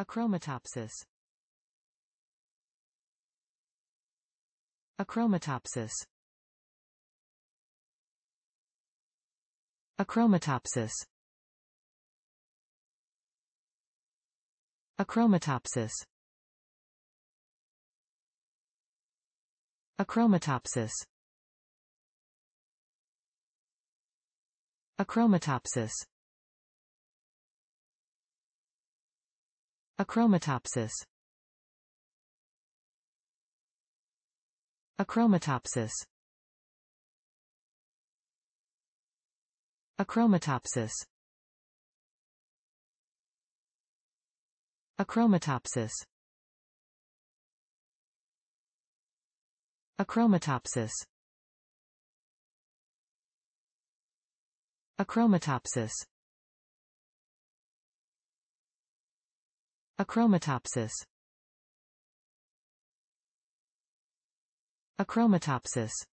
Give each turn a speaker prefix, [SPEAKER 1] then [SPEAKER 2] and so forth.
[SPEAKER 1] Achromatopsis Achromatopsis Achromatopsis Achromatopsis Achromatopsis Achromatopsis Achromatopsis. Achromatopsis. Achromatopsis. Achromatopsis. Achromatopsis. Achromatopsis. Achromatopsis Achromatopsis